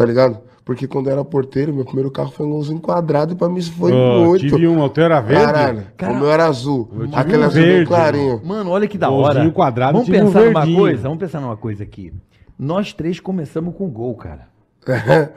tá ligado? Porque quando era porteiro, meu primeiro carro foi um golzinho quadrado e pra mim isso foi oh, muito. Tive um, eu era verde. Caralho, o meu era azul. Aquele um azul verde, bem clarinho. Mano, olha que da hora. Golzinho quadrado, Vamos pensar um numa coisa, vamos pensar numa coisa aqui. Nós três começamos com gol, cara.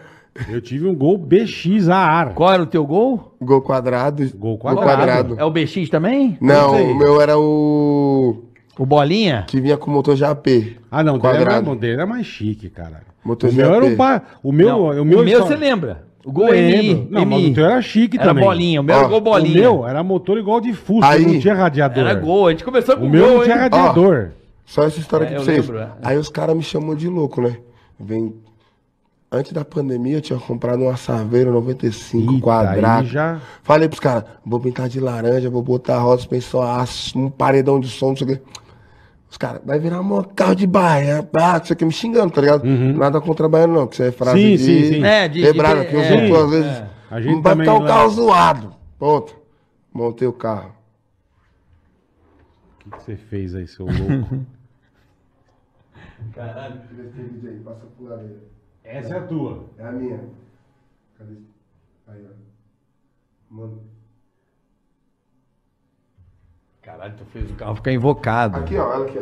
Eu tive um gol BX a ar. Qual era o teu gol? Gol quadrado. Gol quadrado. Gol quadrado. É o BX também? Não, o meu era o o Bolinha? Que vinha com motor JP Ah, não, dele era, o dele era mais chique, cara. Motor o meu era o, pa... o meu, não, o meu, o meu só... você lembra? O gol MI. Não, MI. mas o teu era chique era também. Era bolinha, o meu era gol bolinha. O meu era motor igual de Fusca, Aí, não tinha radiador. Era gol, a gente começou com o meu não tinha radiador. Ó, só essa história é, aqui pra vocês. Lembro, é. Aí os caras me chamam de louco, né? Vem Antes da pandemia, eu tinha comprado uma Saveiro 95 Eita, quadrado. Já... Falei pros caras, vou pintar de laranja, vou botar rosa, pensou, ah, um paredão de som, não sei o quê. Os caras, vai virar um carro de baia, ah, isso aqui me xingando, tá ligado? Uhum. Nada contra baiano, não, que isso é frase sim, de... Sim, sim, é, de, Quebrado, de, que eu é, junto, às vezes, é. a gente vai ficar é o carro zoado. Pronto, montei o carro. O que, você fez aí, seu louco? Caralho, tira esse vídeo aí, passa por lá. Essa é a tua. É a minha. Cadê? Aí, ó. Mano. Caralho, tu fez o carro ficar invocado. Aqui, ó, olha aqui,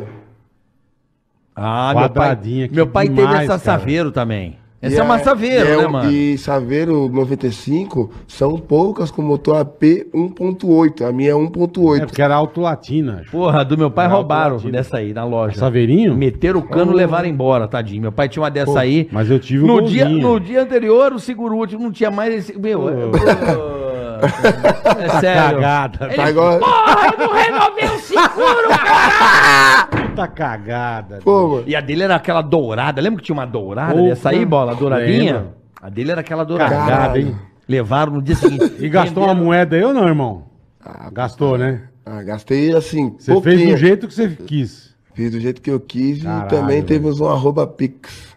Ah, meu pai, meu pai demais, teve essa cara. Saveiro também. Essa é uma é- Saveiro, é, né, mano? E Saveiro 95 são poucas com motor AP 1.8. A minha é 1.8. É porque era Auto Latina. Porra, do meu pai era roubaram dessa aí na loja. É Saveirinho? Meteram o cano e hum. levaram embora, tadinho. Meu pai tinha uma dessa Pô, aí. Mas eu tive um no dia No dia anterior, o seguro último não tinha mais esse. Meu. Oh. É tá sério. Cagada. Ele, tá igual... Porra, eu não renovei o seguro, caralho! Puta cagada. Pô, e a dele era aquela dourada. Lembra que tinha uma dourada essa dessa aí, bola? Douradinha? Lembra? A dele era aquela dourada. Cagada, hein? Levaram no dia seguinte. E gastou uma moeda aí ou não, irmão? Ah, gastou, né? Ah, gastei assim. Você pouquinho. fez do jeito que você quis. Fiz do jeito que eu quis Caralho, e também velho. temos um arroba Pix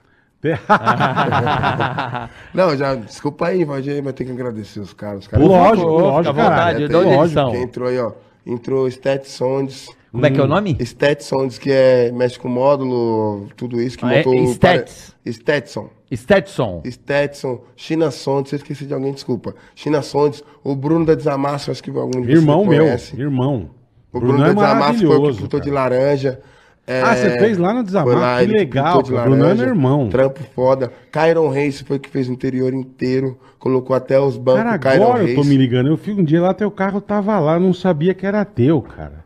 não, já, desculpa aí, Valdir, mas tem que agradecer os caras. Os caras lógico, lógico, lógico, cara. Vontade, eu dou lógico. Quem entrou aí, ó. Entrou Stat Como hum. é que é o hum. nome? Stetson, que é, México módulo, tudo isso que ah, montou. É Stets. Pare... Stetson. Stetson. Stetson, China Sondes, eu esqueci de alguém, desculpa. China Sondes, o Bruno da Desamassa, acho que algum de Irmão meu, irmão. O Bruno, Bruno é da Desamassa foi o que de laranja. É, ah, você fez lá no Desabafo, que legal, o Bruno é irmão. Trampo foda. Cairon Reis foi que fez o interior inteiro, colocou até os bancos. Cara, agora eu tô me ligando. Eu fui um dia lá, teu carro tava lá, não sabia que era teu, cara.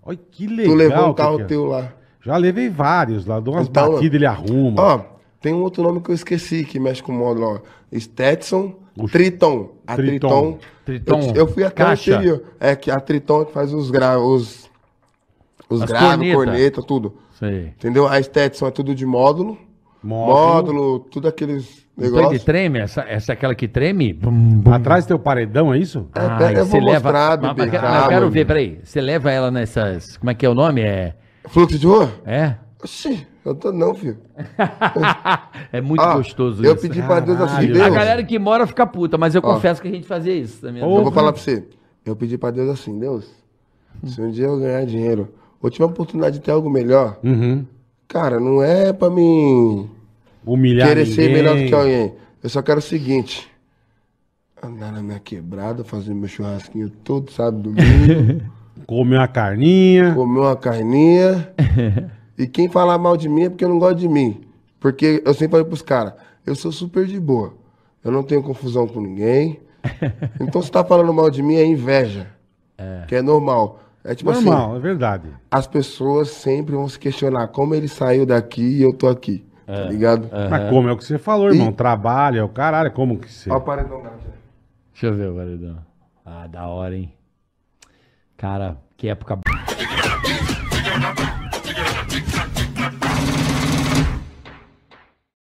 Olha que legal. Tu levou um carro é. teu lá. Já levei vários lá, dou umas então, batidas, ele arruma. Ó, tem um outro nome que eu esqueci que mexe com o módulo, ó. Stetson Triton. A Triton. Triton. Triton. Eu, eu, fui até Caixa. anterior. É que a Triton é que faz os, gra... os os As graves, corneta. tudo. Entendeu? A Stetson é tudo de módulo. Módulo, módulo tudo aqueles negócios. de treme? Essa, essa é aquela que treme? Bum, bum. Atrás do teu paredão, é isso? É, ah, eu vou leva, mostrar, mas, mas, eu quero ver, peraí. Você leva ela nessas... Como é que é o nome? É... Fluxo de rua? É. Oxi, eu tô não, filho. é muito ah, gostoso eu isso. Eu pedi pra Deus assim, Deus... A galera que mora fica puta, mas eu ah. confesso que a gente fazia isso. Também. Eu vou falar pra você. Eu pedi pra Deus assim, Deus, se um dia eu ganhar dinheiro ou tiver a oportunidade de ter algo melhor, uhum. cara, não é pra mim humilhar querer ninguém. ser melhor do que alguém. Eu só quero o seguinte. Andar na minha quebrada, fazer meu churrasquinho todo sábado domingo. comer uma carninha. Comer uma carninha. e quem falar mal de mim é porque não gosta de mim. Porque eu sempre falei pros caras, eu sou super de boa. Eu não tenho confusão com ninguém. Então se tá falando mal de mim é inveja. É. Que é normal. É tipo assim, Normal, assim, é verdade. As pessoas sempre vão se questionar como ele saiu daqui e eu tô aqui. Tá é. Tá ligado? Uhum. Mas como é o que você falou, irmão? Trabalho, é o caralho, como que você. Olha o paredão cara. Né? Deixa eu ver o paredão. Ah, da hora, hein? Cara, que época.